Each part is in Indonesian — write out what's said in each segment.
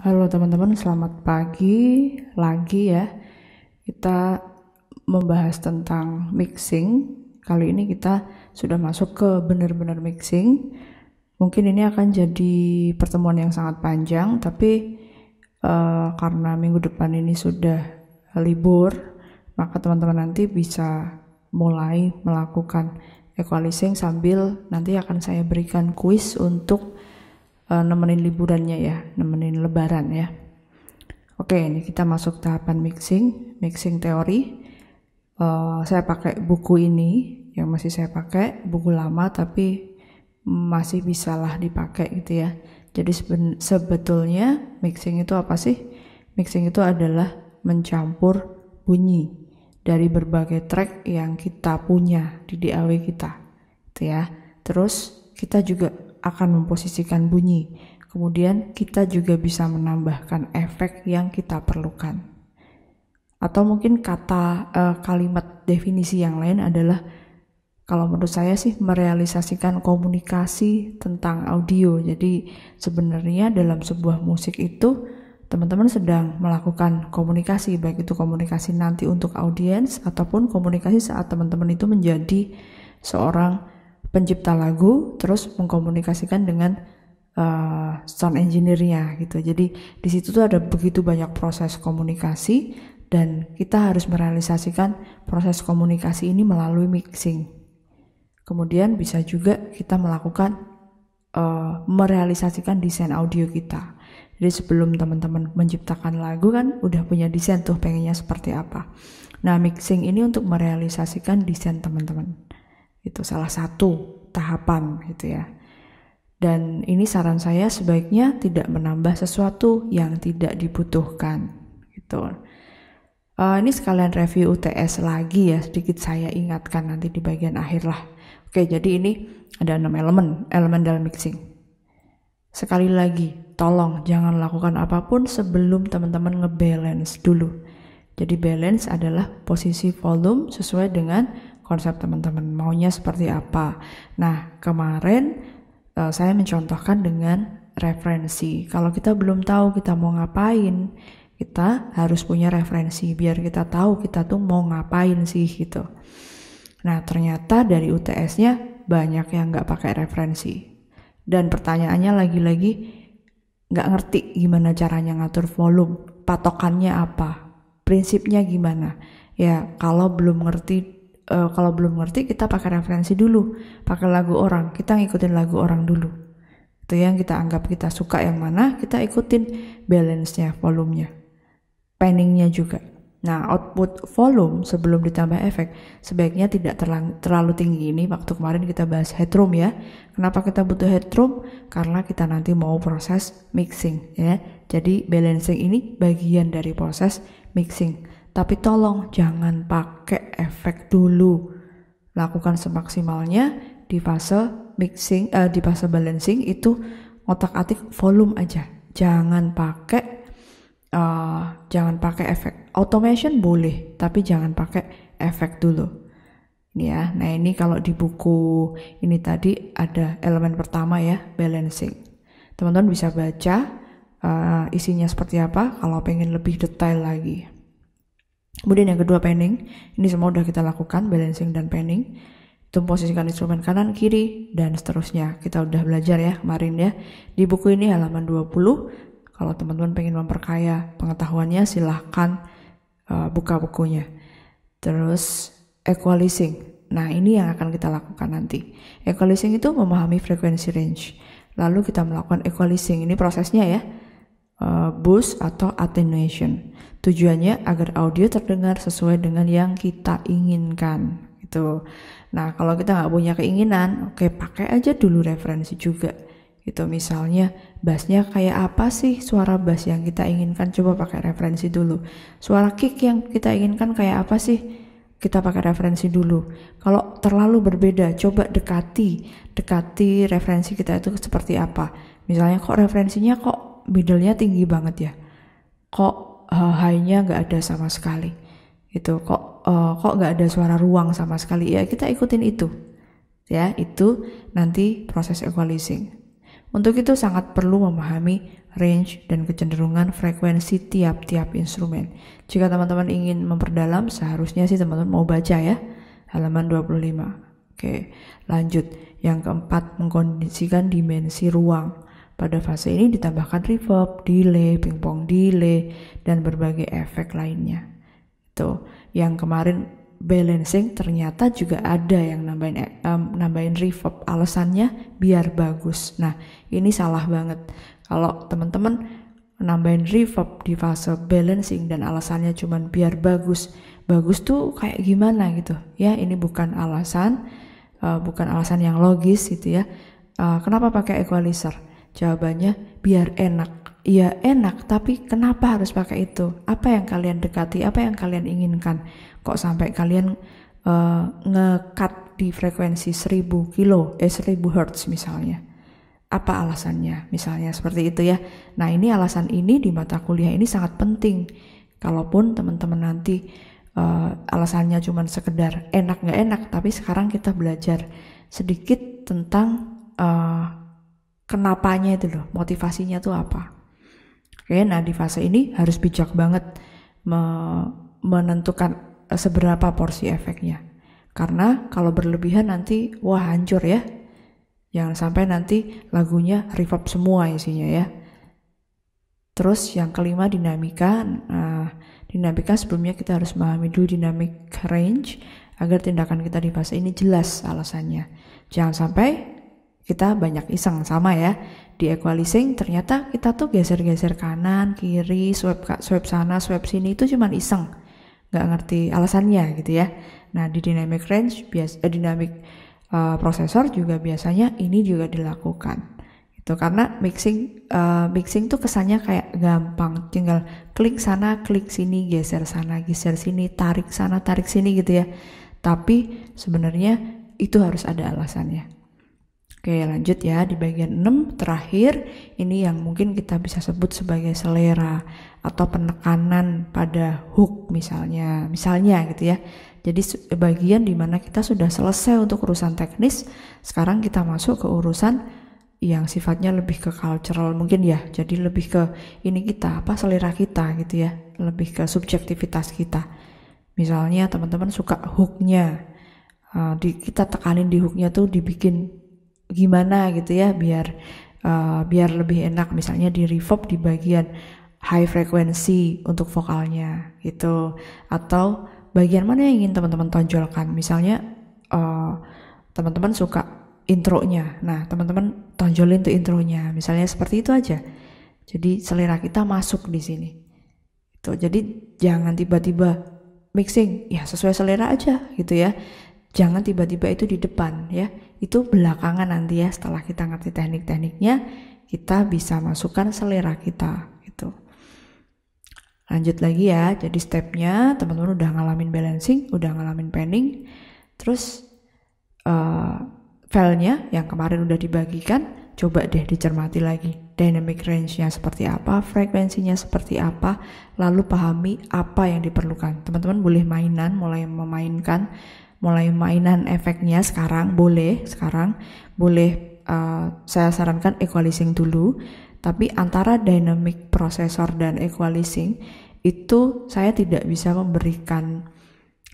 Halo teman-teman, selamat pagi lagi ya. Kita membahas tentang mixing. Kali ini kita sudah masuk ke benar-benar mixing. Mungkin ini akan jadi pertemuan yang sangat panjang, tapi uh, karena minggu depan ini sudah libur, maka teman-teman nanti bisa mulai melakukan equalizing sambil nanti akan saya berikan kuis untuk uh, nemenin liburannya ya, nemenin lebaran ya. Oke, ini kita masuk tahapan mixing, mixing teori. Uh, saya pakai buku ini yang masih saya pakai, buku lama tapi masih bisalah dipakai gitu ya. Jadi sebetulnya mixing itu apa sih? Mixing itu adalah mencampur bunyi dari berbagai track yang kita punya di DAW kita. Gitu ya. Terus kita juga akan memposisikan bunyi. Kemudian kita juga bisa menambahkan efek yang kita perlukan. Atau mungkin kata eh, kalimat definisi yang lain adalah kalau menurut saya sih merealisasikan komunikasi tentang audio. Jadi sebenarnya dalam sebuah musik itu teman-teman sedang melakukan komunikasi baik itu komunikasi nanti untuk audiens ataupun komunikasi saat teman-teman itu menjadi seorang pencipta lagu terus mengkomunikasikan dengan uh, sound engineer-nya gitu. Jadi di situ tuh ada begitu banyak proses komunikasi dan kita harus merealisasikan proses komunikasi ini melalui mixing. Kemudian bisa juga kita melakukan uh, merealisasikan desain audio kita. Jadi sebelum teman-teman menciptakan lagu kan udah punya desain tuh pengennya seperti apa. Nah mixing ini untuk merealisasikan desain teman-teman. Itu salah satu tahapan gitu ya. Dan ini saran saya sebaiknya tidak menambah sesuatu yang tidak dibutuhkan gitu. Uh, ini sekalian review UTS lagi ya, sedikit saya ingatkan nanti di bagian akhir lah. Oke, jadi ini ada enam elemen, elemen dalam mixing. Sekali lagi, tolong jangan lakukan apapun sebelum teman-teman ngebalance dulu. Jadi balance adalah posisi volume sesuai dengan konsep teman-teman maunya seperti apa. Nah, kemarin uh, saya mencontohkan dengan referensi. Kalau kita belum tahu kita mau ngapain, kita harus punya referensi biar kita tahu kita tuh mau ngapain sih gitu. Nah, ternyata dari UTS-nya banyak yang nggak pakai referensi. Dan pertanyaannya lagi-lagi nggak -lagi, ngerti gimana caranya ngatur volume, patokannya apa, prinsipnya gimana. Ya, kalau belum ngerti uh, kalau belum ngerti kita pakai referensi dulu, pakai lagu orang, kita ngikutin lagu orang dulu. Itu yang kita anggap kita suka yang mana, kita ikutin balance-nya, volumenya, panningnya juga. Nah, output volume sebelum ditambah efek sebaiknya tidak terlang, terlalu tinggi ini waktu kemarin kita bahas headroom ya. Kenapa kita butuh headroom? Karena kita nanti mau proses mixing ya. Jadi balancing ini bagian dari proses mixing. Tapi tolong jangan pakai efek dulu. Lakukan semaksimalnya di fase mixing, uh, di fase balancing itu otak-atik volume aja. Jangan pakai uh, jangan pakai efek automation boleh tapi jangan pakai efek dulu ya nah ini kalau di buku ini tadi ada elemen pertama ya balancing teman-teman bisa baca uh, isinya seperti apa kalau pengen lebih detail lagi Kemudian yang kedua panning, ini semua sudah kita lakukan balancing dan panning. Itu posisikan instrumen kanan kiri dan seterusnya. Kita udah belajar ya kemarin ya. Di buku ini halaman 20. Kalau teman-teman pengen memperkaya pengetahuannya silahkan uh, buka bukunya. Terus equalizing. Nah ini yang akan kita lakukan nanti. Equalizing itu memahami frequency range. Lalu kita melakukan equalizing. Ini prosesnya ya uh, boost atau attenuation. Tujuannya agar audio terdengar sesuai dengan yang kita inginkan gitu. Nah kalau kita nggak punya keinginan, oke okay, pakai aja dulu referensi juga gitu. Misalnya bassnya kayak apa sih suara bass yang kita inginkan? Coba pakai referensi dulu. Suara kick yang kita inginkan kayak apa sih? Kita pakai referensi dulu. Kalau terlalu berbeda, coba dekati, dekati referensi kita itu seperti apa. Misalnya kok referensinya kok middle-nya tinggi banget ya kok uh, high-nya nggak ada sama sekali gitu kok uh, kok nggak ada suara ruang sama sekali ya kita ikutin itu ya itu nanti proses equalizing untuk itu sangat perlu memahami range dan kecenderungan frekuensi tiap-tiap instrumen. Jika teman-teman ingin memperdalam, seharusnya sih teman-teman mau baca ya halaman 25. Oke, lanjut. Yang keempat, mengkondisikan dimensi ruang. Pada fase ini ditambahkan reverb, delay, pingpong delay, dan berbagai efek lainnya. Itu yang kemarin balancing ternyata juga ada yang nambahin um, nambahin reverb alasannya biar bagus. Nah, ini salah banget. Kalau teman-teman nambahin reverb di fase balancing dan alasannya cuman biar bagus. Bagus tuh kayak gimana gitu. Ya, ini bukan alasan uh, bukan alasan yang logis gitu ya. Uh, kenapa pakai equalizer? Jawabannya, biar enak. Ya enak, tapi kenapa harus pakai itu? Apa yang kalian dekati? Apa yang kalian inginkan? Kok sampai kalian uh, eh, ngekat di frekuensi 1000 kilo, eh 1000 hertz misalnya? Apa alasannya? Misalnya seperti itu ya. Nah ini alasan ini di mata kuliah ini sangat penting. Kalaupun teman-teman nanti uh, alasannya cuma sekedar enak nggak enak, tapi sekarang kita belajar sedikit tentang uh, kenapanya itu loh, motivasinya tuh apa. Oke, nah di fase ini harus bijak banget me menentukan eh, seberapa porsi efeknya. Karena kalau berlebihan nanti wah hancur ya. Jangan sampai nanti lagunya revamp semua isinya ya. Terus yang kelima dinamika. Nah, dinamika sebelumnya kita harus memahami dulu dynamic range agar tindakan kita di fase ini jelas alasannya. Jangan sampai kita banyak iseng sama ya di equalizing ternyata kita tuh geser-geser kanan kiri swipe swipe sana swipe sini itu cuman iseng nggak ngerti alasannya gitu ya nah di dynamic range bias eh, dynamic uh, eh, prosesor juga biasanya ini juga dilakukan itu karena mixing uh, mixing tuh kesannya kayak gampang tinggal klik sana klik sini geser sana geser sini tarik sana tarik sini gitu ya tapi sebenarnya itu harus ada alasannya Oke lanjut ya di bagian 6 terakhir ini yang mungkin kita bisa sebut sebagai selera atau penekanan pada hook misalnya misalnya gitu ya jadi eh, bagian dimana kita sudah selesai untuk urusan teknis sekarang kita masuk ke urusan yang sifatnya lebih ke cultural mungkin ya jadi lebih ke ini kita apa selera kita gitu ya lebih ke subjektivitas kita misalnya teman-teman suka hooknya eh, di, kita tekanin di hooknya tuh dibikin gimana gitu ya biar uh, biar lebih enak misalnya di reverb di bagian high frequency untuk vokalnya gitu atau bagian mana yang ingin teman-teman tonjolkan misalnya uh, teman-teman suka intronya nah teman-teman tonjolin tuh intronya misalnya seperti itu aja jadi selera kita masuk di sini itu jadi jangan tiba-tiba mixing ya sesuai selera aja gitu ya jangan tiba-tiba itu di depan ya itu belakangan nanti ya setelah kita ngerti teknik-tekniknya kita bisa masukkan selera kita gitu lanjut lagi ya jadi stepnya teman-teman udah ngalamin balancing udah ngalamin panning terus uh, filenya yang kemarin udah dibagikan coba deh dicermati lagi dynamic range-nya seperti apa, frekuensinya seperti apa, lalu pahami apa yang diperlukan. Teman-teman boleh mainan, mulai memainkan mulai mainan efeknya sekarang boleh sekarang boleh uh, saya sarankan equalizing dulu tapi antara dynamic processor dan equalizing itu saya tidak bisa memberikan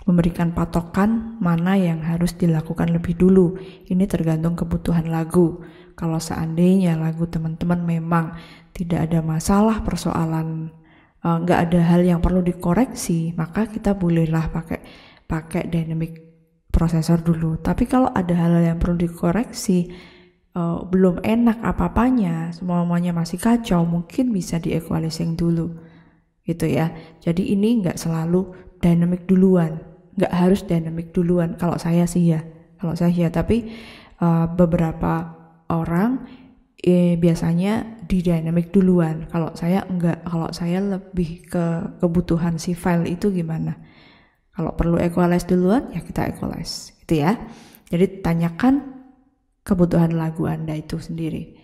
memberikan patokan mana yang harus dilakukan lebih dulu. Ini tergantung kebutuhan lagu. Kalau seandainya lagu teman-teman memang tidak ada masalah persoalan eh, nggak uh, ada hal yang perlu dikoreksi, maka kita bolehlah pakai pakai dynamic prosesor dulu. Tapi kalau ada hal yang perlu dikoreksi, uh, belum enak apa-apanya, semuanya masih kacau, mungkin bisa di equalizing dulu. Gitu ya. Jadi ini nggak selalu dynamic duluan. Nggak harus dynamic duluan. Kalau saya sih ya. Kalau saya sih ya. Tapi uh, beberapa orang eh, biasanya di dynamic duluan. Kalau saya enggak. Kalau saya lebih ke kebutuhan si file itu gimana kalau perlu equalize duluan, ya kita equalize. Gitu ya. Jadi tanyakan kebutuhan lagu Anda itu sendiri.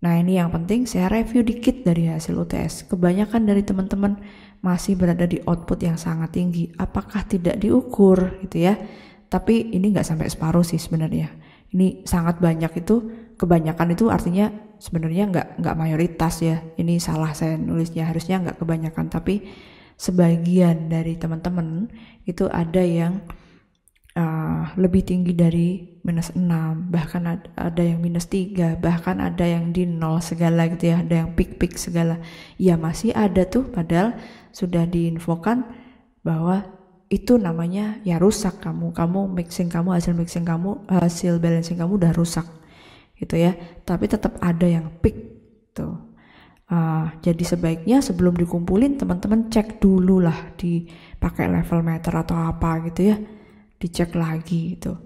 Nah ini yang penting saya review dikit dari hasil UTS. Kebanyakan dari teman-teman masih berada di output yang sangat tinggi. Apakah tidak diukur gitu ya? Tapi ini nggak sampai separuh sih sebenarnya. Ini sangat banyak itu kebanyakan itu artinya sebenarnya nggak nggak mayoritas ya. Ini salah saya nulisnya harusnya nggak kebanyakan tapi sebagian dari teman-teman itu ada yang uh, lebih tinggi dari minus 6 bahkan ada yang minus 3 bahkan ada yang di nol segala gitu ya ada yang pik-pik segala ya masih ada tuh padahal sudah diinfokan bahwa itu namanya ya rusak kamu kamu mixing kamu hasil mixing kamu hasil balancing kamu udah rusak gitu ya tapi tetap ada yang pik tuh Uh, jadi sebaiknya sebelum dikumpulin teman-teman cek dulu lah dipakai level meter atau apa gitu ya. Dicek lagi gitu.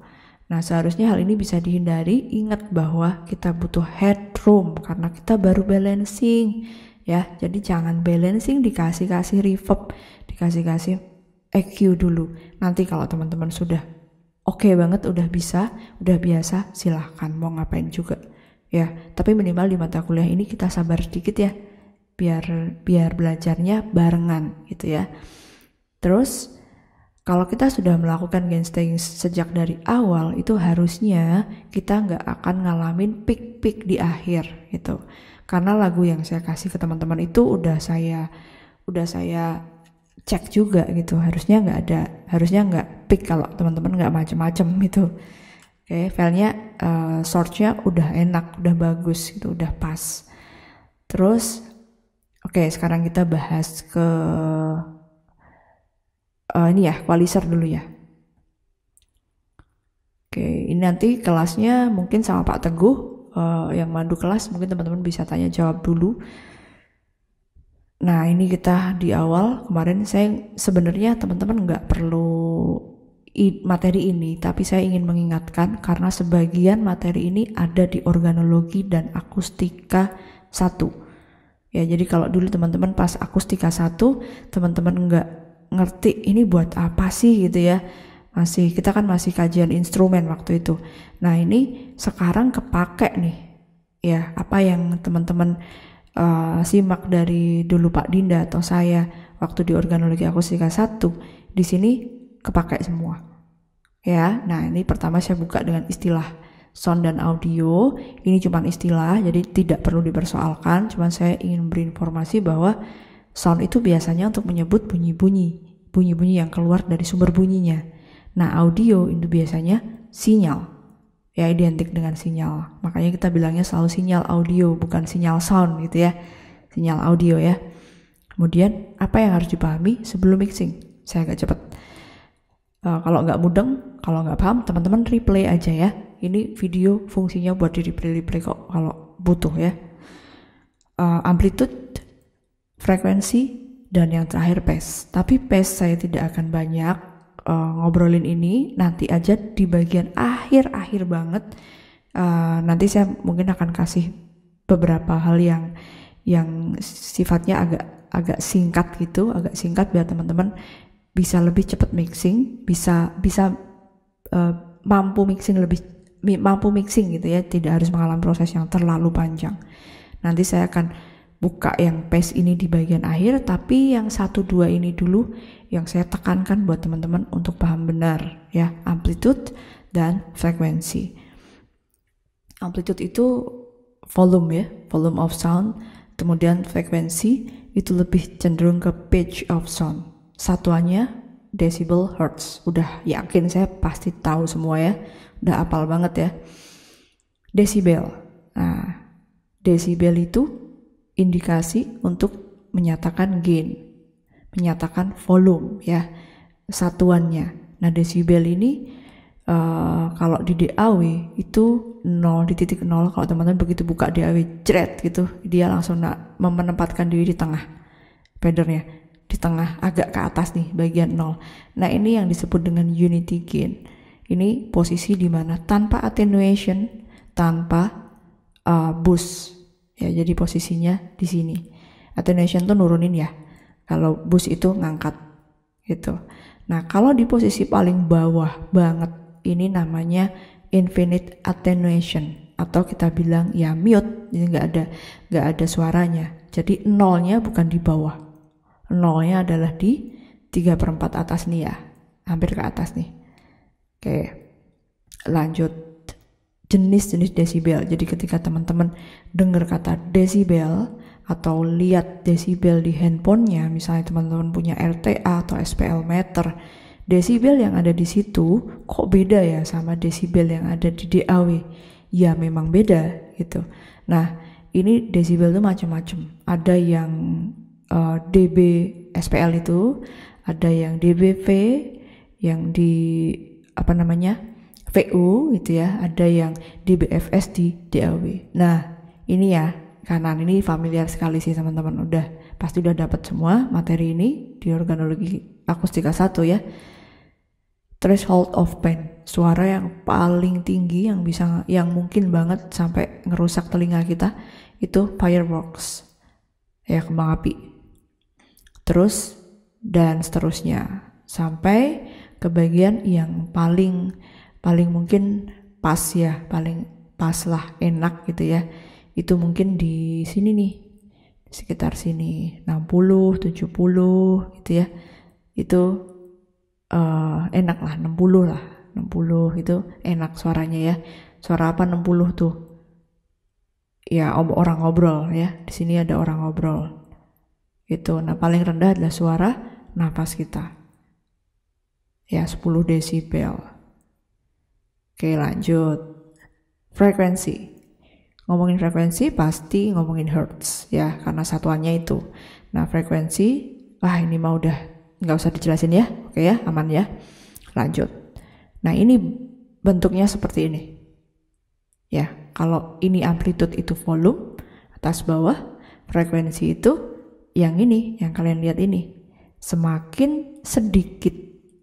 Nah seharusnya hal ini bisa dihindari. Ingat bahwa kita butuh headroom karena kita baru balancing ya. Jadi jangan balancing dikasih-kasih reverb, dikasih-kasih EQ dulu. Nanti kalau teman-teman sudah oke okay banget, udah bisa, udah biasa, silahkan mau ngapain juga ya tapi minimal di mata kuliah ini kita sabar sedikit ya biar biar belajarnya barengan gitu ya terus kalau kita sudah melakukan gain sejak dari awal itu harusnya kita nggak akan ngalamin peak-peak di akhir gitu karena lagu yang saya kasih ke teman-teman itu udah saya udah saya cek juga gitu harusnya nggak ada harusnya nggak peak kalau teman-teman nggak macem-macem gitu Oke, okay, filenya uh, eh, source-nya udah enak, udah bagus, itu udah pas. Terus, oke okay, sekarang kita bahas ke uh, ini ya, qualizer dulu ya. Oke, okay, ini nanti kelasnya mungkin sama Pak Teguh uh, yang mandu kelas, mungkin teman-teman bisa tanya jawab dulu. Nah, ini kita di awal kemarin saya sebenarnya teman-teman nggak perlu materi ini, tapi saya ingin mengingatkan karena sebagian materi ini ada di organologi dan akustika 1. Ya, jadi kalau dulu teman-teman pas akustika 1, teman-teman nggak ngerti ini buat apa sih gitu ya. Masih kita kan masih kajian instrumen waktu itu. Nah, ini sekarang kepake nih. Ya, apa yang teman-teman uh, simak dari dulu Pak Dinda atau saya waktu di organologi akustika 1 di sini kepakai semua. Ya, nah ini pertama saya buka dengan istilah sound dan audio. Ini cuma istilah, jadi tidak perlu dipersoalkan. Cuma saya ingin beri informasi bahwa sound itu biasanya untuk menyebut bunyi-bunyi, bunyi-bunyi yang keluar dari sumber bunyinya. Nah, audio itu biasanya sinyal. Ya, identik dengan sinyal. Makanya kita bilangnya selalu sinyal audio, bukan sinyal sound gitu ya. Sinyal audio ya. Kemudian, apa yang harus dipahami sebelum mixing? Saya agak cepat uh, kalau nggak mudeng kalau nggak paham teman-teman replay aja ya ini video fungsinya buat di replay replay kok kalau butuh ya uh, amplitude frekuensi dan yang terakhir pace tapi pace saya tidak akan banyak uh, ngobrolin ini nanti aja di bagian akhir-akhir banget uh, nanti saya mungkin akan kasih beberapa hal yang yang sifatnya agak agak singkat gitu agak singkat biar teman-teman bisa lebih cepat mixing, bisa bisa uh, mampu mixing lebih mampu mixing gitu ya, tidak harus mengalami proses yang terlalu panjang. Nanti saya akan buka yang paste ini di bagian akhir, tapi yang satu dua ini dulu yang saya tekankan buat teman-teman untuk paham benar ya, amplitude dan frekuensi. Amplitude itu volume ya, volume of sound, kemudian frekuensi itu lebih cenderung ke pitch of sound satuannya decibel hertz. Udah yakin saya pasti tahu semua ya. Udah apal banget ya. Desibel. Nah, desibel itu indikasi untuk menyatakan gain, menyatakan volume ya satuannya. Nah, desibel ini uh, kalau di DAW itu 0 di titik 0 kalau teman-teman begitu buka DAW jret gitu, dia langsung nak menempatkan diri di tengah padernya di tengah agak ke atas nih bagian nol. Nah, ini yang disebut dengan unity gain. Ini posisi di mana tanpa attenuation, tanpa uh, boost. Ya, jadi posisinya di sini. Attenuation tuh nurunin ya. Kalau boost itu ngangkat gitu. Nah, kalau di posisi paling bawah banget ini namanya infinite attenuation atau kita bilang ya mute, jadi nggak ada nggak ada suaranya. Jadi nolnya bukan di bawah, nolnya adalah di 3 per 4 atas nih ya hampir ke atas nih oke lanjut jenis-jenis desibel jadi ketika teman-teman dengar kata desibel atau lihat desibel di handphonenya misalnya teman-teman punya RTA atau SPL meter desibel yang ada di situ kok beda ya sama desibel yang ada di DAW ya memang beda gitu nah ini desibel tuh macam-macam ada yang uh, eh, DB SPL itu ada yang DBV yang di apa namanya VU gitu ya ada yang DBFS di DAW nah ini ya kanan ini familiar sekali sih teman-teman udah pasti udah dapat semua materi ini di organologi akustika satu ya threshold of pain suara yang paling tinggi yang bisa yang mungkin banget sampai ngerusak telinga kita itu fireworks ya kembang api terus dan seterusnya sampai ke bagian yang paling paling mungkin pas ya paling pas lah enak gitu ya itu mungkin di sini nih sekitar sini 60 70 gitu ya itu uh, enak lah 60 lah 60 itu enak suaranya ya suara apa 60 tuh ya orang ngobrol ya di sini ada orang ngobrol gitu Nah, paling rendah adalah suara nafas kita. Ya, 10 desibel. Oke, lanjut. Frekuensi. Ngomongin frekuensi pasti ngomongin hertz ya, karena satuannya itu. Nah, frekuensi, wah ini mah udah nggak usah dijelasin ya. Oke ya, aman ya. Lanjut. Nah, ini bentuknya seperti ini. Ya, kalau ini amplitude itu volume, atas bawah, frekuensi itu yang ini, yang kalian lihat ini, semakin sedikit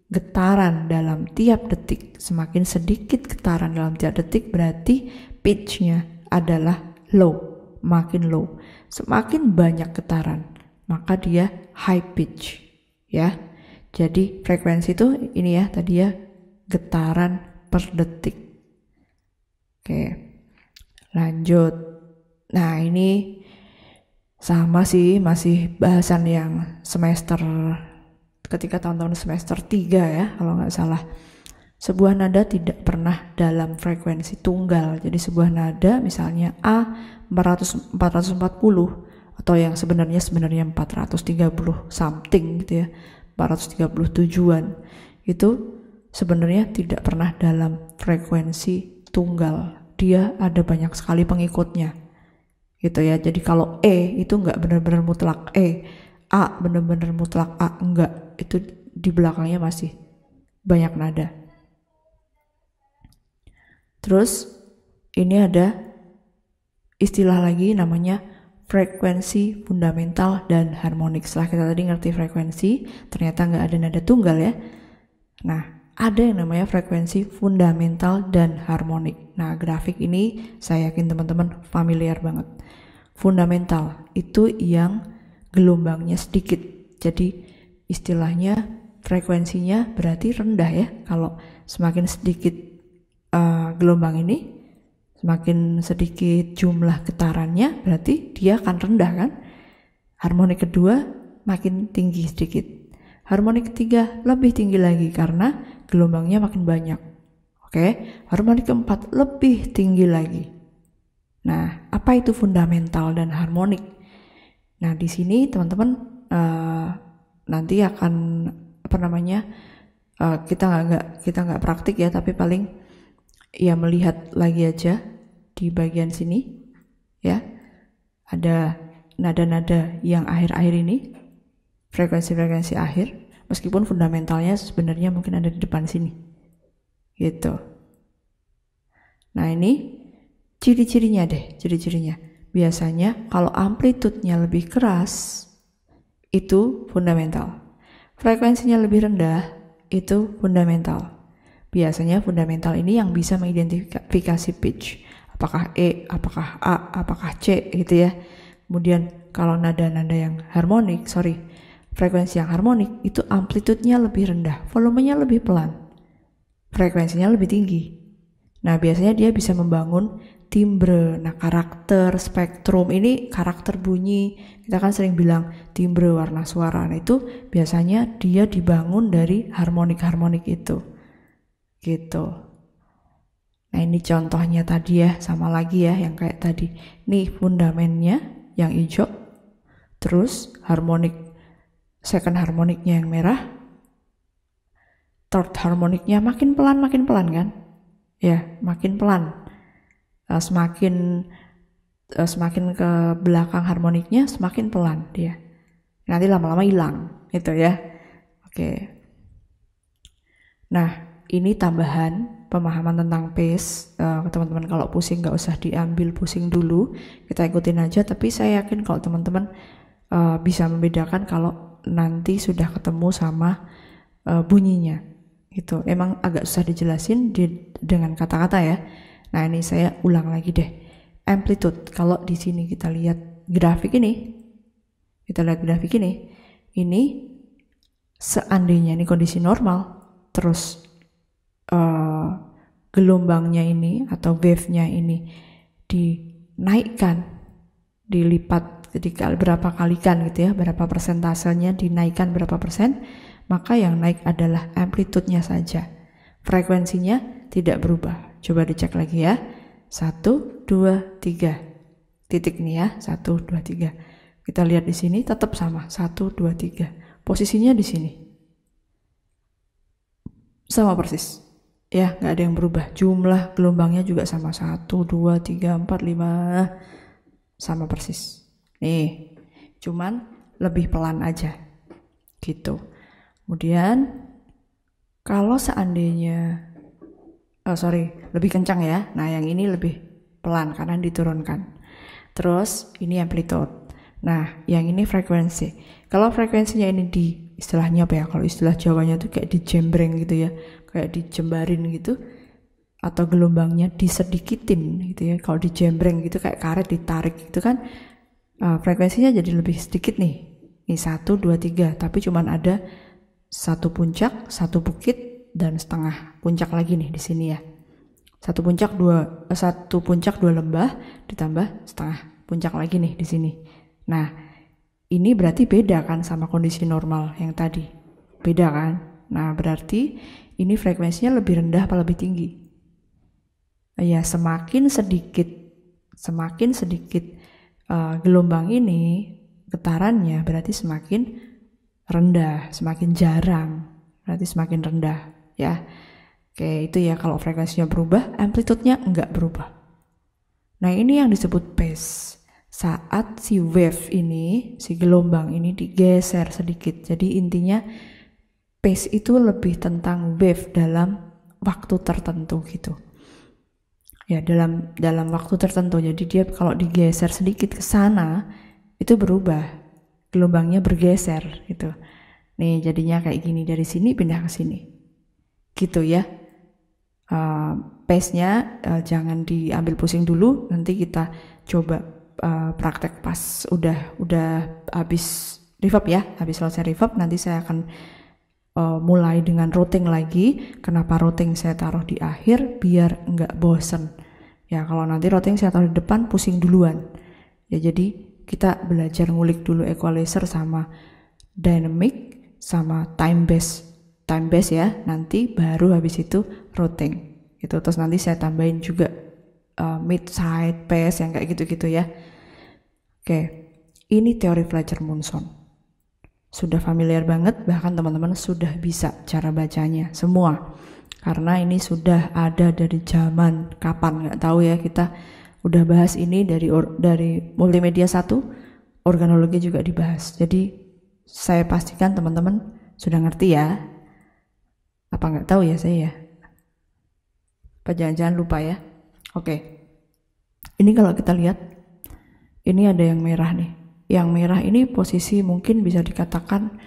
getaran dalam tiap detik, semakin sedikit getaran dalam tiap detik berarti pitchnya adalah low, makin low. Semakin banyak getaran, maka dia high pitch, ya. Jadi frekuensi itu ini ya tadi ya getaran per detik. Oke. Lanjut. Nah, ini sama sih, masih bahasan yang semester ketika tahun-tahun semester 3 ya, kalau nggak salah. Sebuah nada tidak pernah dalam frekuensi tunggal. Jadi sebuah nada misalnya A 400, 440 atau yang sebenarnya sebenarnya 430 something gitu ya. 437 tujuan Itu sebenarnya tidak pernah dalam frekuensi tunggal. Dia ada banyak sekali pengikutnya gitu ya. Jadi kalau E itu nggak benar-benar mutlak E, A benar-benar mutlak A enggak. Itu di belakangnya masih banyak nada. Terus ini ada istilah lagi namanya frekuensi fundamental dan harmonik. Setelah kita tadi ngerti frekuensi, ternyata nggak ada nada tunggal ya. Nah, ada yang namanya frekuensi fundamental dan harmonik. Nah, grafik ini saya yakin teman-teman familiar banget. Fundamental itu yang gelombangnya sedikit. Jadi istilahnya frekuensinya berarti rendah ya. Kalau semakin sedikit uh, gelombang ini, semakin sedikit jumlah getarannya, berarti dia akan rendah kan? Harmonik kedua makin tinggi sedikit. Harmonik ketiga lebih tinggi lagi karena gelombangnya makin banyak. Oke, harmoni keempat lebih tinggi lagi. Nah, apa itu fundamental dan harmonik? Nah, di sini teman-teman uh, nanti akan apa namanya uh, kita nggak kita nggak praktik ya, tapi paling ya melihat lagi aja di bagian sini ya ada nada-nada yang akhir-akhir ini frekuensi-frekuensi akhir meskipun fundamentalnya sebenarnya mungkin ada di depan sini gitu nah ini ciri-cirinya deh ciri-cirinya biasanya kalau amplitudenya lebih keras itu fundamental frekuensinya lebih rendah itu fundamental biasanya fundamental ini yang bisa mengidentifikasi pitch apakah E, apakah A, apakah C gitu ya kemudian kalau nada-nada yang harmonik, sorry, Frekuensi yang harmonik itu amplitudenya lebih rendah, volumenya lebih pelan. Frekuensinya lebih tinggi. Nah, biasanya dia bisa membangun timbre. Nah, karakter spektrum ini karakter bunyi. Kita kan sering bilang timbre warna suara. Nah, itu biasanya dia dibangun dari harmonik-harmonik itu. Gitu. Nah, ini contohnya tadi ya, sama lagi ya yang kayak tadi. Nih fundamentnya yang hijau. Terus harmonik second harmoniknya yang merah, third harmoniknya makin pelan makin pelan kan? Ya, makin pelan. Eh, semakin eh, semakin ke belakang harmoniknya semakin pelan dia. Nanti lama-lama hilang gitu ya. Oke. Nah, ini tambahan pemahaman tentang pace. Uh, teman-teman kalau pusing nggak usah diambil pusing dulu, kita ikutin aja. Tapi saya yakin kalau teman-teman uh, bisa membedakan kalau nanti sudah ketemu sama uh, bunyinya itu emang agak susah dijelasin di, dengan kata-kata ya nah ini saya ulang lagi deh amplitude kalau di sini kita lihat grafik ini kita lihat grafik ini ini seandainya ini kondisi normal terus uh, gelombangnya ini atau wave-nya ini dinaikkan dilipat jadi berapa kalikan gitu ya berapa persentasenya dinaikkan berapa persen maka yang naik adalah amplitudenya saja frekuensinya tidak berubah coba dicek lagi ya 1, 2, 3 titik nih ya 1, 2, 3 kita lihat di sini tetap sama 1, 2, 3 posisinya di sini sama persis ya nggak ada yang berubah jumlah gelombangnya juga sama 1, 2, 3, 4, 5 sama persis Nih, cuman lebih pelan aja. Gitu. Kemudian kalau seandainya oh sorry, lebih kencang ya. Nah, yang ini lebih pelan karena diturunkan. Terus ini amplitude. Nah, yang ini frekuensi. Kalau frekuensinya ini di istilahnya apa ya? Kalau istilah Jawanya tuh kayak dijembreng gitu ya, kayak dijembarin gitu atau gelombangnya disedikitin gitu ya. Kalau dijembreng gitu kayak karet ditarik gitu kan uh, frekuensinya jadi lebih sedikit nih. Ini satu, dua, tiga, tapi cuman ada satu puncak, satu bukit, dan setengah puncak lagi nih di sini ya. Satu puncak dua, eh, satu puncak dua lembah ditambah setengah puncak lagi nih di sini. Nah, ini berarti beda kan sama kondisi normal yang tadi. Beda kan? Nah, berarti ini frekuensinya lebih rendah apa lebih tinggi? Ya, semakin sedikit, semakin sedikit uh, gelombang ini getarannya berarti semakin rendah, semakin jarang, berarti semakin rendah ya. Oke, itu ya kalau frekuensinya berubah, amplitudenya enggak berubah. Nah, ini yang disebut phase. Saat si wave ini, si gelombang ini digeser sedikit. Jadi intinya phase itu lebih tentang wave dalam waktu tertentu gitu ya dalam dalam waktu tertentu jadi dia kalau digeser sedikit ke sana itu berubah gelombangnya bergeser gitu nih jadinya kayak gini dari sini pindah ke sini gitu ya uh, eh, pace nya uh, eh, jangan diambil pusing dulu nanti kita coba uh, praktek pas udah udah habis reverb ya habis selesai reverb nanti saya akan E, mulai dengan routing lagi. Kenapa routing saya taruh di akhir? Biar nggak bosen. Ya kalau nanti routing saya taruh di depan pusing duluan. Ya jadi kita belajar ngulik dulu equalizer sama dynamic sama time base. Time base ya, nanti baru habis itu routing. Gitu. Terus nanti saya tambahin juga uh, mid side pace yang kayak gitu-gitu ya. Oke. Ini teori Fletcher Munson sudah familiar banget, bahkan teman-teman sudah bisa cara bacanya semua. Karena ini sudah ada dari zaman kapan nggak tahu ya kita udah bahas ini dari or, dari multimedia satu organologi juga dibahas. Jadi saya pastikan teman-teman sudah ngerti ya. Apa nggak tahu ya saya ya? Apa jangan-jangan lupa ya? Oke. Ini kalau kita lihat ini ada yang merah nih yang merah ini posisi mungkin bisa dikatakan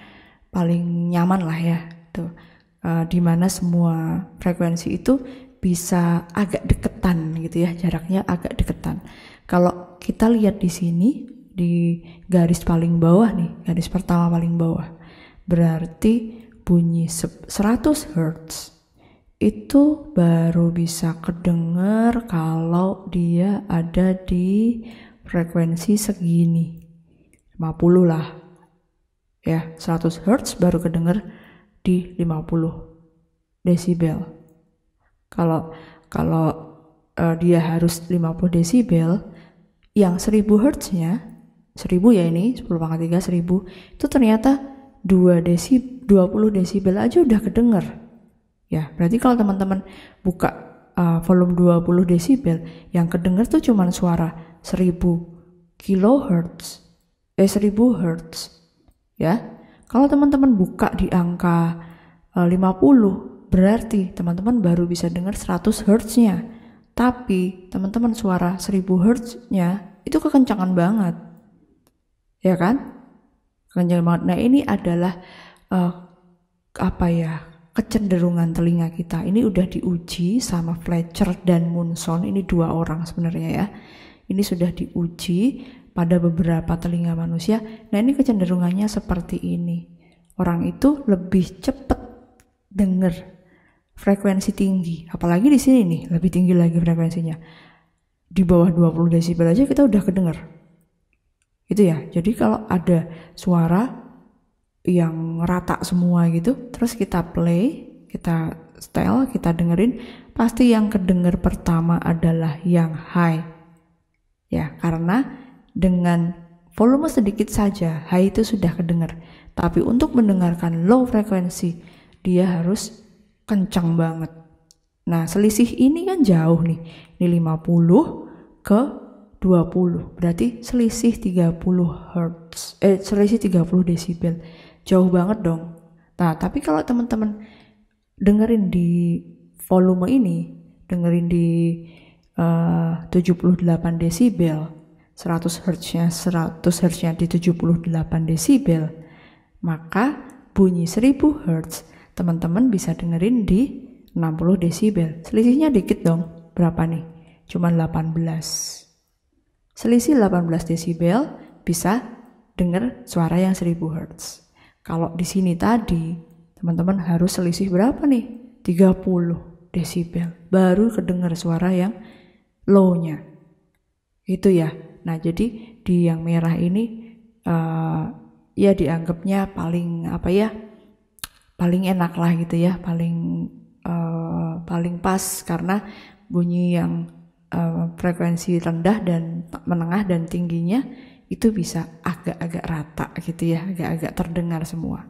paling nyaman lah ya tuh uh, eh, dimana semua frekuensi itu bisa agak deketan gitu ya jaraknya agak deketan kalau kita lihat di sini di garis paling bawah nih garis pertama paling bawah berarti bunyi 100 Hz itu baru bisa kedenger kalau dia ada di frekuensi segini 50 lah. Ya, 100 Hz baru kedenger di 50 desibel. Kalau kalau uh, dia harus 50 desibel, yang 1000 Hz-nya, 1000 ya ini, 10 pangkat 3 1000, itu ternyata 2 desi 20 desibel aja udah kedenger. Ya, berarti kalau teman-teman buka uh, volume 20 desibel, yang kedenger tuh cuman suara 1000 kilohertz eh 1000 Hz ya. Kalau teman-teman buka di angka 50 eh, berarti teman-teman baru bisa dengar 100 Hz-nya. Tapi teman-teman suara 1000 Hz-nya itu kekencangan banget. Ya kan? Kekencangan banget. Nah, ini adalah uh, apa ya? kecenderungan telinga kita. Ini udah diuji sama Fletcher dan Munson, ini dua orang sebenarnya ya. Ini sudah diuji pada beberapa telinga manusia. Nah, ini kecenderungannya seperti ini. Orang itu lebih cepat dengar frekuensi tinggi, apalagi di sini nih, lebih tinggi lagi frekuensinya. Di bawah 20 desibel aja kita udah kedengar. Itu ya. Jadi kalau ada suara yang rata semua gitu, terus kita play, kita style, kita dengerin, pasti yang kedengar pertama adalah yang high. Ya, karena dengan volume sedikit saja high itu sudah kedengar. Tapi untuk mendengarkan low frekuensi dia harus kencang banget. Nah, selisih ini kan jauh nih. Ini 50 ke 20. Berarti selisih 30 Hz. Eh, selisih 30 desibel. Jauh banget dong. Nah, tapi kalau teman-teman dengerin di volume ini, dengerin di eh, uh, 78 desibel, 100 Hz-nya 100 Hz-nya di 78 desibel, maka bunyi 1000 Hz teman-teman bisa dengerin di 60 desibel. Selisihnya dikit dong. Berapa nih? Cuma 18. Selisih 18 desibel bisa dengar suara yang 1000 Hz. Kalau di sini tadi, teman-teman harus selisih berapa nih? 30 desibel. Baru kedengar suara yang low-nya. Itu ya, Nah, jadi di yang merah ini uh, ya dianggapnya paling apa ya? paling enak lah gitu ya, paling uh, paling pas karena bunyi yang uh, frekuensi rendah dan menengah dan tingginya itu bisa agak-agak rata gitu ya, agak-agak terdengar semua.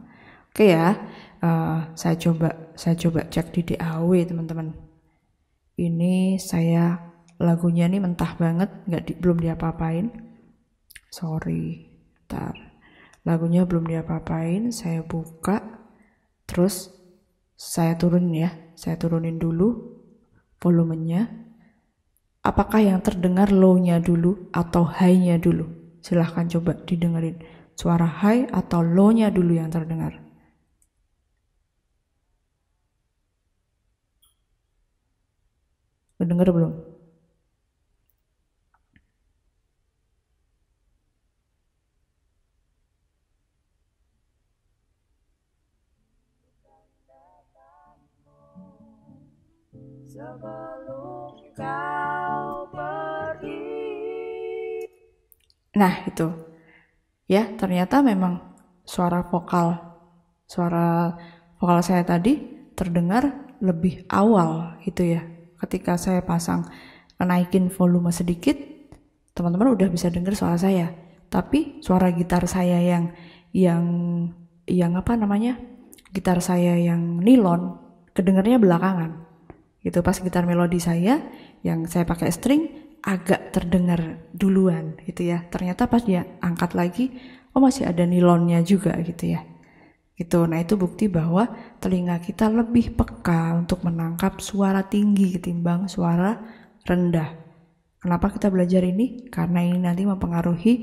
Oke ya, uh, saya coba saya coba cek di DAW teman-teman. Ini saya lagunya nih mentah banget nggak di, belum diapa-apain sorry tar lagunya belum diapa-apain saya buka terus saya turun ya saya turunin dulu volumenya apakah yang terdengar low-nya dulu atau high-nya dulu silahkan coba didengerin suara high atau low-nya dulu yang terdengar Dengar belum? Nah, itu. Ya, ternyata memang suara vokal suara vokal saya tadi terdengar lebih awal gitu ya. Ketika saya pasang naikin volume sedikit, teman-teman udah bisa dengar suara saya. Tapi suara gitar saya yang yang yang apa namanya? Gitar saya yang nilon kedengarnya belakangan gitu pas gitar melodi saya yang saya pakai string agak terdengar duluan gitu ya ternyata pas dia angkat lagi oh masih ada nilonnya juga gitu ya gitu nah itu bukti bahwa telinga kita lebih peka untuk menangkap suara tinggi ketimbang suara rendah kenapa kita belajar ini karena ini nanti mempengaruhi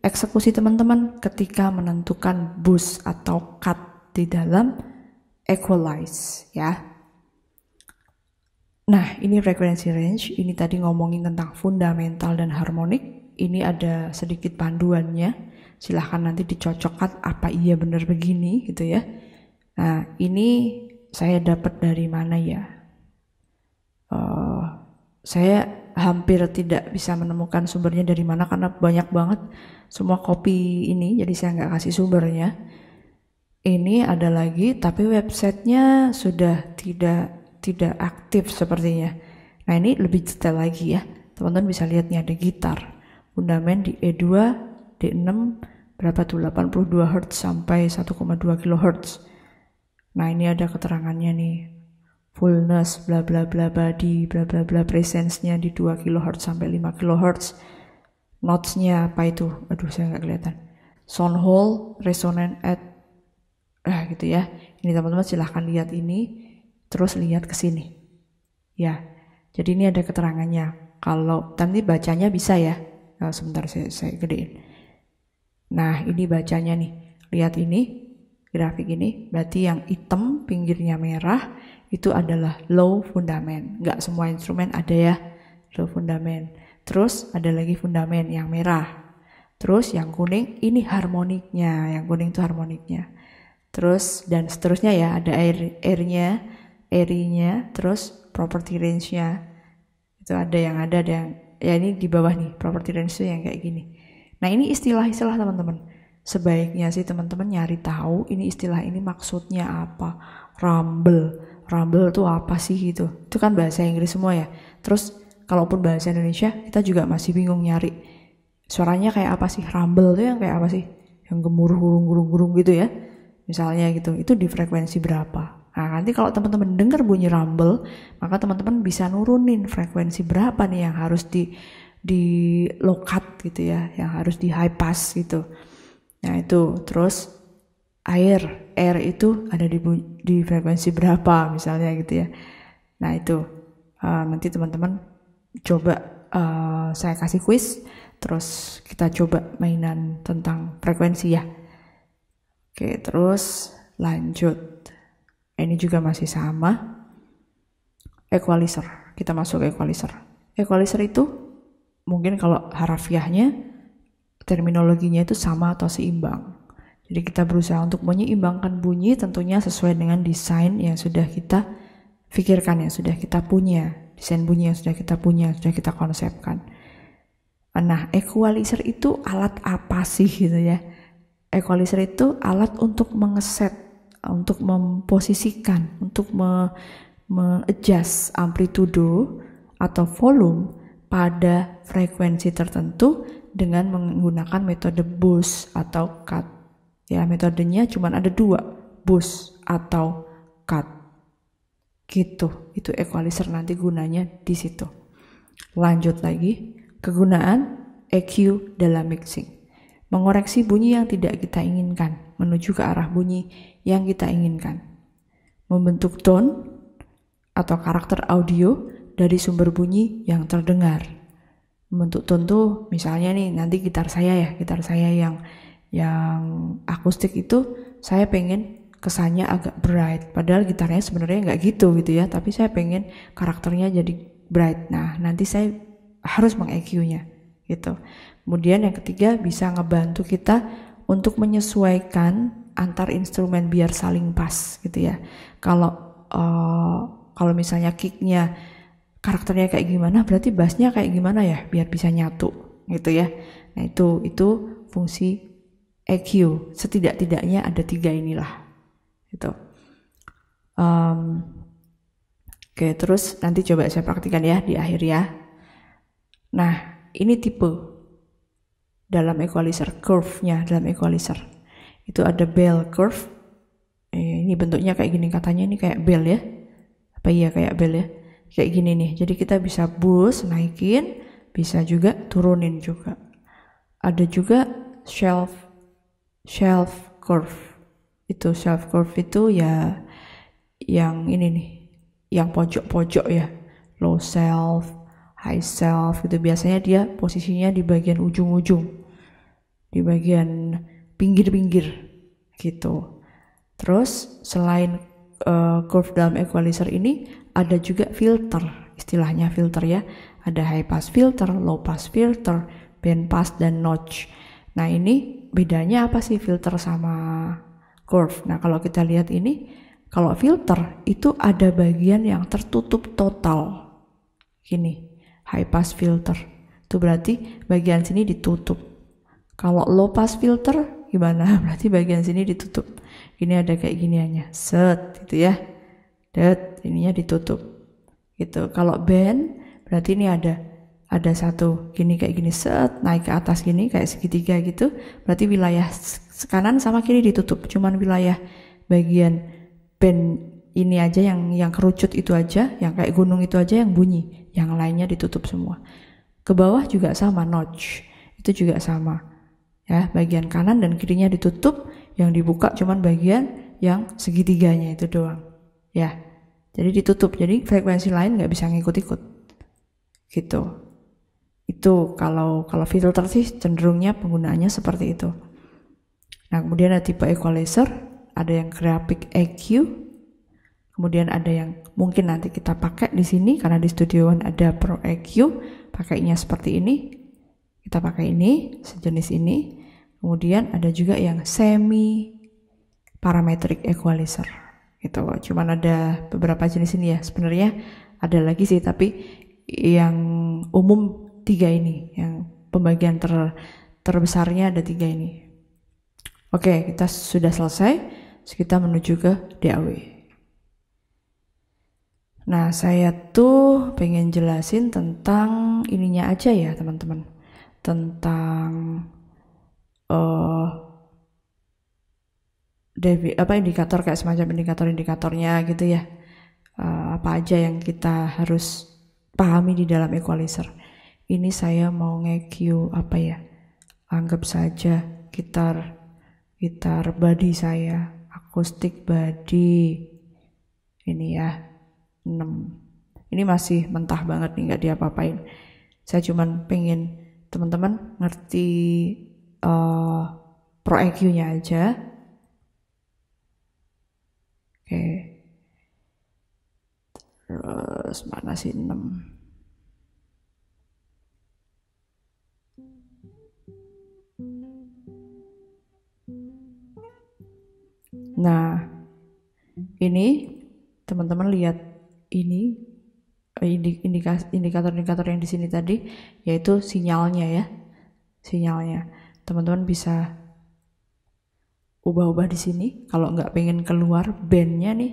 eksekusi teman-teman ketika menentukan boost atau cut di dalam equalize ya Nah, ini frequency range, ini tadi ngomongin tentang fundamental dan harmonik, ini ada sedikit panduannya, silahkan nanti dicocokkan apa iya benar begini gitu ya. Nah, ini saya dapat dari mana ya? Uh, saya hampir tidak bisa menemukan sumbernya dari mana karena banyak banget semua kopi ini, jadi saya nggak kasih sumbernya. Ini ada lagi, tapi websitenya sudah tidak tidak aktif sepertinya. Nah ini lebih detail lagi ya. Teman-teman bisa lihat nih ada gitar. Fundamen di E2, D6, berapa tuh 82 Hz sampai 1,2 kHz. Nah ini ada keterangannya nih. Fullness, bla bla bla body, bla bla bla presence-nya di 2 kHz sampai 5 kHz. Notes-nya apa itu? Aduh saya nggak kelihatan. Sound hole, resonant at, eh gitu ya. Ini teman-teman silahkan lihat ini terus lihat ke sini. Ya, jadi ini ada keterangannya. Kalau nanti bacanya bisa ya. Nah, sebentar saya, saya gedein. Nah, ini bacanya nih. Lihat ini, grafik ini. Berarti yang hitam, pinggirnya merah, itu adalah low fundament. Nggak semua instrumen ada ya, low fundament. Terus ada lagi fundament yang merah. Terus yang kuning, ini harmoniknya. Yang kuning itu harmoniknya. Terus dan seterusnya ya, ada air airnya area-nya, terus property range-nya. Itu ada yang ada, ada yang ya ini di bawah nih, property range yang kayak gini. Nah, ini istilah-istilah teman-teman. Sebaiknya sih teman-teman nyari tahu ini istilah ini maksudnya apa. Rumble, rumble itu apa sih gitu. Itu kan bahasa Inggris semua ya. Terus kalaupun bahasa Indonesia kita juga masih bingung nyari suaranya kayak apa sih rumble tuh yang kayak apa sih yang gemuruh gurung gurung gurung gitu ya misalnya gitu itu di frekuensi berapa Nah, nanti kalau teman-teman dengar bunyi rumble, maka teman-teman bisa nurunin frekuensi berapa nih yang harus di di lokat gitu ya, yang harus di high pass gitu. Nah, itu terus air, air itu ada di di frekuensi berapa misalnya gitu ya. Nah, itu uh, nanti teman-teman coba uh, saya kasih quiz terus kita coba mainan tentang frekuensi ya. Oke, terus lanjut ini juga masih sama equalizer kita masuk equalizer equalizer itu mungkin kalau harafiahnya terminologinya itu sama atau seimbang jadi kita berusaha untuk menyeimbangkan bunyi tentunya sesuai dengan desain yang sudah kita pikirkan yang sudah kita punya desain bunyi yang sudah kita punya sudah kita konsepkan nah equalizer itu alat apa sih gitu ya equalizer itu alat untuk mengeset untuk memposisikan, untuk me, me amplitudo atau volume pada frekuensi tertentu dengan menggunakan metode boost atau cut. Ya, metodenya cuma ada dua, boost atau cut. Gitu, itu equalizer nanti gunanya di situ. Lanjut lagi, kegunaan EQ dalam mixing. Mengoreksi bunyi yang tidak kita inginkan menuju ke arah bunyi yang kita inginkan. Membentuk tone atau karakter audio dari sumber bunyi yang terdengar. Membentuk tone tuh misalnya nih nanti gitar saya ya, gitar saya yang yang akustik itu saya pengen kesannya agak bright padahal gitarnya sebenarnya nggak gitu gitu ya tapi saya pengen karakternya jadi bright nah nanti saya harus meng EQ nya gitu kemudian yang ketiga bisa ngebantu kita untuk menyesuaikan antar instrumen biar saling pas gitu ya. Kalau uh, kalau misalnya kicknya karakternya kayak gimana, berarti bassnya kayak gimana ya biar bisa nyatu gitu ya. Nah itu itu fungsi EQ setidak-tidaknya ada tiga inilah gitu. Um, Oke, terus nanti coba saya praktikan ya di akhir ya. Nah, ini tipe dalam equalizer curve-nya dalam equalizer itu ada bell curve eh, ini bentuknya kayak gini katanya ini kayak bell ya apa iya kayak bell ya kayak gini nih jadi kita bisa boost naikin bisa juga turunin juga ada juga shelf shelf curve itu shelf curve itu ya yang ini nih yang pojok-pojok ya low shelf high shelf itu biasanya dia posisinya di bagian ujung-ujung di bagian pinggir-pinggir gitu. Terus selain uh, curve dalam equalizer ini ada juga filter, istilahnya filter ya. Ada high pass filter, low pass filter, band pass dan notch. Nah, ini bedanya apa sih filter sama curve? Nah, kalau kita lihat ini kalau filter itu ada bagian yang tertutup total. Gini, high pass filter. Itu berarti bagian sini ditutup. Kalau lo pas filter gimana? Berarti bagian sini ditutup. Ini ada kayak gini giniannya. Set gitu ya. Dead, ininya ditutup. Gitu. Kalau band berarti ini ada ada satu gini kayak gini set naik ke atas gini kayak segitiga gitu. Berarti wilayah kanan sama kiri ditutup. Cuman wilayah bagian band ini aja yang yang kerucut itu aja, yang kayak gunung itu aja yang bunyi, yang lainnya ditutup semua. Ke bawah juga sama notch, itu juga sama ya bagian kanan dan kirinya ditutup yang dibuka cuman bagian yang segitiganya itu doang ya jadi ditutup jadi frekuensi lain nggak bisa ngikut-ikut gitu itu kalau kalau filter sih cenderungnya penggunaannya seperti itu nah kemudian ada tipe equalizer ada yang graphic EQ kemudian ada yang mungkin nanti kita pakai di sini karena di Studio One ada Pro EQ pakainya seperti ini kita pakai ini sejenis ini Kemudian ada juga yang semi parametric equalizer gitu Cuman ada beberapa jenis ini ya. Sebenarnya ada lagi sih tapi yang umum tiga ini yang pembagian ter terbesarnya ada tiga ini. Oke, kita sudah selesai. Terus kita menuju ke DAW. Nah, saya tuh pengen jelasin tentang ininya aja ya, teman-teman. Tentang uh, devi, apa indikator kayak semacam indikator-indikatornya gitu ya uh, apa aja yang kita harus pahami di dalam equalizer ini saya mau nge-cue apa ya anggap saja gitar gitar body saya akustik body ini ya 6 ini masih mentah banget nih nggak diapa-apain saya cuman pengen teman-teman ngerti uh, Pro EQ-nya aja. Oke. Terus mana sih 6? Nah, ini teman-teman lihat ini eh, indikator-indikator yang di sini tadi yaitu sinyalnya ya. Sinyalnya teman-teman bisa ubah-ubah di sini kalau nggak pengen keluar bandnya nih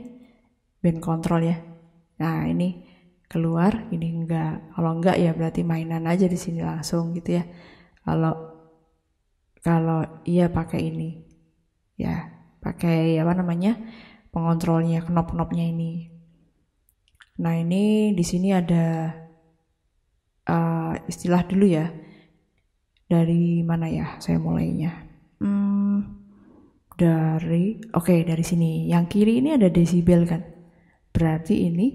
band kontrol ya nah ini keluar ini enggak kalau enggak ya berarti mainan aja di sini langsung gitu ya kalau kalau iya pakai ini ya pakai apa namanya pengontrolnya knop-knopnya ini nah ini di sini ada uh, istilah dulu ya dari mana ya saya mulainya hmm, dari oke okay, dari sini yang kiri ini ada desibel kan berarti ini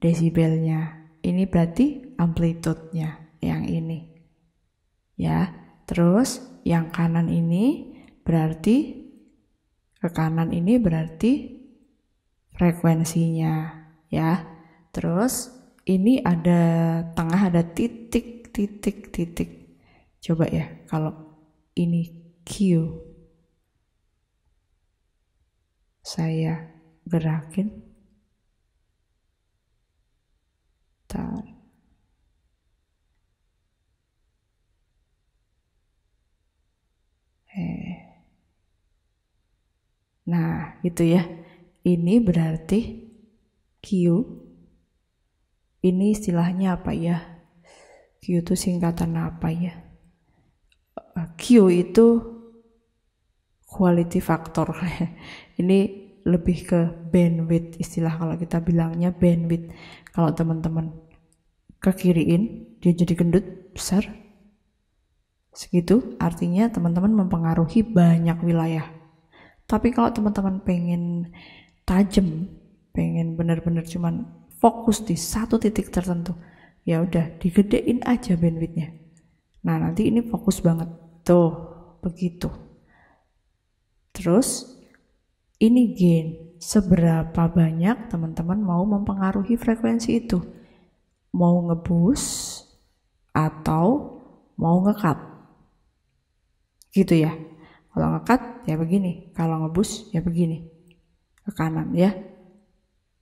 desibelnya ini berarti amplitudenya yang ini ya terus yang kanan ini berarti ke kanan ini berarti frekuensinya ya terus ini ada tengah ada titik titik titik Coba ya, kalau ini Q, saya gerakin. Eh. Nah, gitu ya. Ini berarti Q. Ini istilahnya apa ya? Q itu singkatan apa ya? Q itu quality factor. Ini lebih ke bandwidth istilah kalau kita bilangnya bandwidth. Kalau teman-teman ke kiriin dia jadi gendut besar. Segitu artinya teman-teman mempengaruhi banyak wilayah. Tapi kalau teman-teman pengen tajam, pengen benar-benar cuman fokus di satu titik tertentu, ya udah digedein aja bandwidthnya. Nah nanti ini fokus banget Tuh, begitu. Terus, ini gain. Seberapa banyak teman-teman mau mempengaruhi frekuensi itu? Mau ngebus atau mau ngekat? Gitu ya. Kalau ngekat ya begini, kalau ngebus ya begini. Ke kanan ya.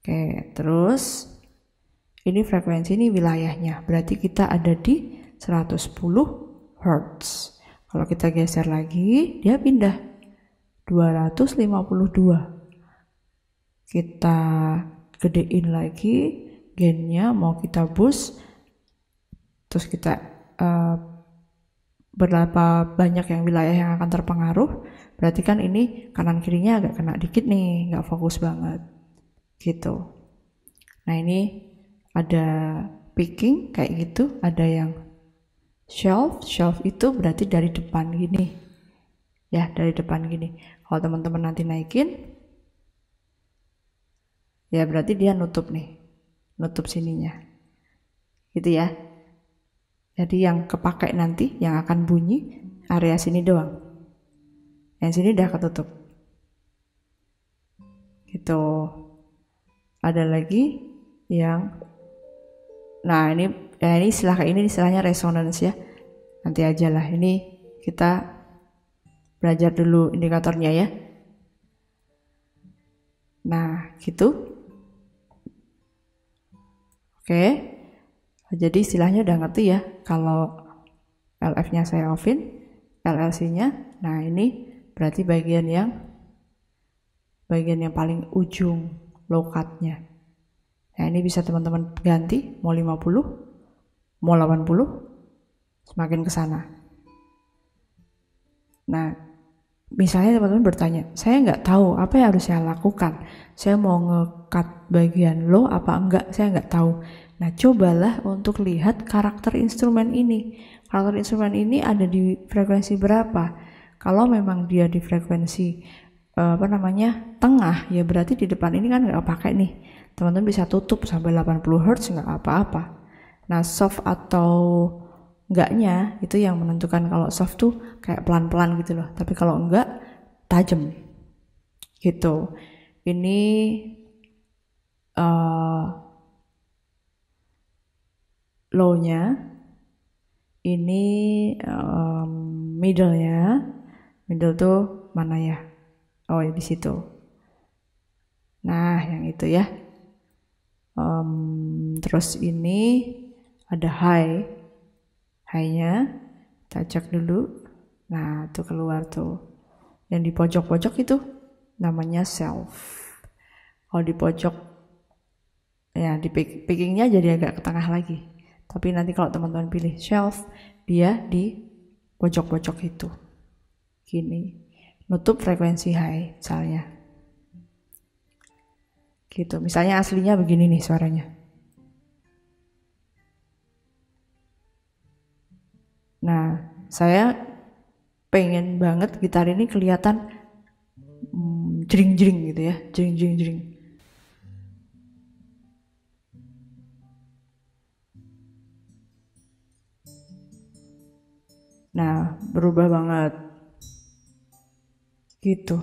Oke, terus ini frekuensi ini wilayahnya. Berarti kita ada di 110 Hz. Kalau kita geser lagi, dia pindah 252. Kita gedein lagi gennya mau kita boost terus kita uh, berapa banyak yang wilayah yang akan terpengaruh berarti kan ini kanan kirinya agak kena dikit nih nggak fokus banget gitu nah ini ada picking kayak gitu ada yang shelf shelf itu berarti dari depan gini ya dari depan gini kalau teman-teman nanti naikin ya berarti dia nutup nih nutup sininya gitu ya jadi yang kepakai nanti yang akan bunyi area sini doang yang sini udah ketutup gitu ada lagi yang nah ini ya ini istilah ini istilahnya resonance ya nanti aja lah ini kita belajar dulu indikatornya ya nah gitu oke jadi istilahnya udah ngerti ya kalau LF nya saya offin LLC nya nah ini berarti bagian yang bagian yang paling ujung lokatnya nah ini bisa teman-teman ganti mau 50 mau 80 semakin ke sana nah misalnya teman-teman bertanya saya nggak tahu apa yang harus saya lakukan saya mau ngekat bagian lo, apa enggak saya nggak tahu nah cobalah untuk lihat karakter instrumen ini karakter instrumen ini ada di frekuensi berapa kalau memang dia di frekuensi eh, apa namanya tengah ya berarti di depan ini kan nggak pakai nih teman-teman bisa tutup sampai 80 Hz nggak apa-apa Nah, soft atau enggaknya itu yang menentukan kalau soft tuh kayak pelan-pelan gitu loh. Tapi kalau enggak, tajam. Gitu. Ini uh, low-nya, ini um, middle-nya. Middle tuh mana ya? Oh, ya di situ. Nah, yang itu ya. Um, terus ini ada high high-nya kita cek dulu nah itu keluar tuh yang di pojok-pojok itu namanya self kalau di pojok ya di pickingnya jadi agak ke tengah lagi tapi nanti kalau teman-teman pilih shelf dia di pojok-pojok itu gini nutup frekuensi high misalnya gitu misalnya aslinya begini nih suaranya Nah, saya pengen banget gitar ini kelihatan jering mm, jering-jering gitu ya, jering-jering-jering. Nah, berubah banget. Gitu.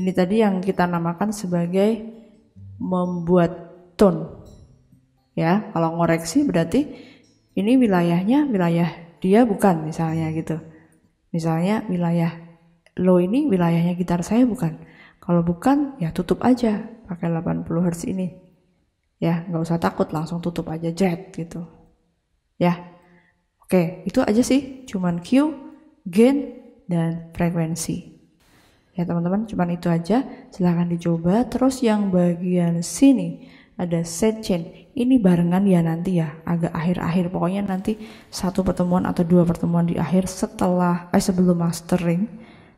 Ini tadi yang kita namakan sebagai membuat tone. Ya, kalau ngoreksi berarti ini wilayahnya wilayah dia bukan misalnya gitu misalnya wilayah lo ini wilayahnya gitar saya bukan kalau bukan ya tutup aja pakai 80 Hz ini ya nggak usah takut langsung tutup aja jet gitu ya oke itu aja sih cuman Q gain dan frekuensi ya teman-teman cuman itu aja silahkan dicoba terus yang bagian sini ada set chain ini barengan ya nanti ya agak akhir-akhir pokoknya nanti satu pertemuan atau dua pertemuan di akhir setelah eh sebelum mastering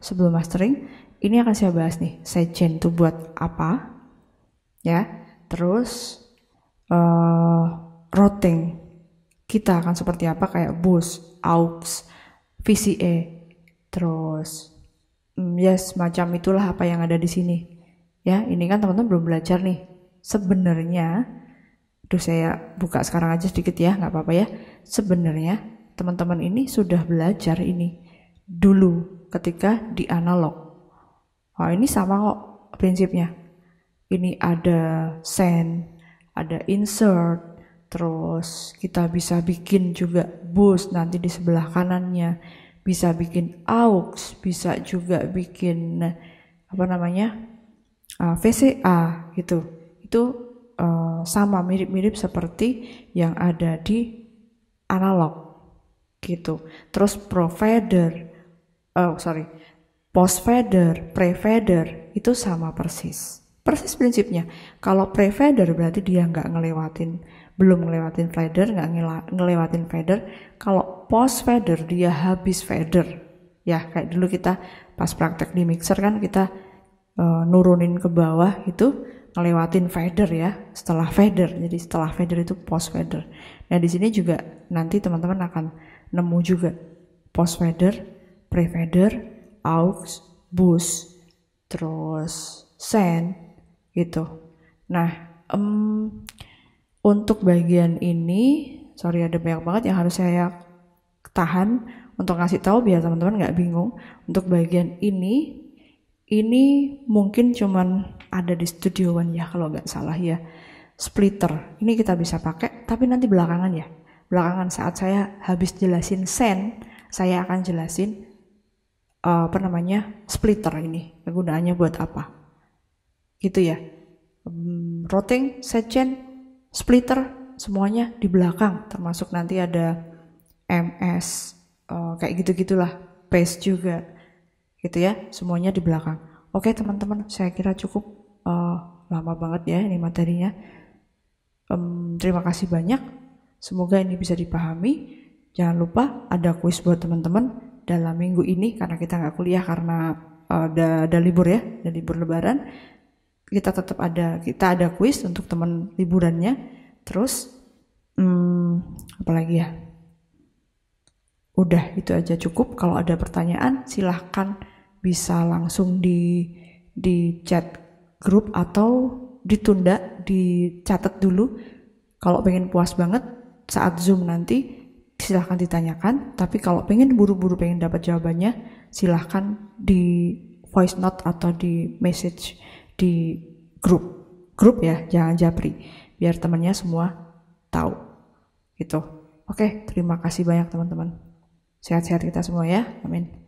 sebelum mastering ini akan saya bahas nih set chain itu buat apa ya terus uh, routing kita akan seperti apa kayak bus aux VCE, terus mm, yes, macam itulah apa yang ada di sini ya ini kan teman-teman belum belajar nih sebenarnya Aduh saya buka sekarang aja sedikit ya, nggak apa-apa ya. Sebenarnya teman-teman ini sudah belajar ini dulu ketika di analog. Oh ini sama kok prinsipnya. Ini ada send, ada insert, terus kita bisa bikin juga boost nanti di sebelah kanannya. Bisa bikin aux, bisa juga bikin eh, apa namanya eh, VCA gitu itu uh, sama mirip-mirip seperti yang ada di analog gitu. Terus provider, oh oh sorry, post fader, pre fader itu sama persis. Persis prinsipnya. Kalau pre fader berarti dia nggak ngelewatin, belum ngelewatin fader, nggak ngelewatin fader. Kalau post fader dia habis fader. Ya kayak dulu kita pas praktek di mixer kan kita uh, nurunin ke bawah itu ngelewatin feather ya setelah feather jadi setelah feather itu post feather nah di sini juga nanti teman-teman akan nemu juga post feather pre feather aux bus terus send gitu nah um, untuk bagian ini sorry ada banyak banget yang harus saya tahan untuk ngasih tahu biar teman-teman nggak bingung untuk bagian ini ini mungkin cuman ada di Studio One ya kalau nggak salah ya splitter ini kita bisa pakai tapi nanti belakangan ya belakangan saat saya habis jelasin sen saya akan jelasin uh, apa namanya splitter ini kegunaannya buat apa gitu ya um, hmm, routing setchain splitter semuanya di belakang termasuk nanti ada ms uh, eh, kayak gitu gitulah paste juga gitu ya semuanya di belakang oke teman-teman saya kira cukup uh, lama banget ya ini materinya um, terima kasih banyak semoga ini bisa dipahami jangan lupa ada kuis buat teman-teman dalam minggu ini karena kita nggak kuliah karena uh, ada, ada libur ya ada libur lebaran kita tetap ada kita ada kuis untuk teman liburannya terus hmm, apalagi ya Udah itu aja cukup. Kalau ada pertanyaan silahkan bisa langsung di di chat grup atau ditunda, dicatat dulu. Kalau pengen puas banget saat Zoom nanti silahkan ditanyakan. Tapi kalau pengen buru-buru pengen dapat jawabannya silahkan di voice note atau di message di grup. Grup ya, jangan japri. Biar temannya semua tahu. Gitu. Oke, terima kasih banyak teman-teman. Sehat-sehat kita semua ya. Amin.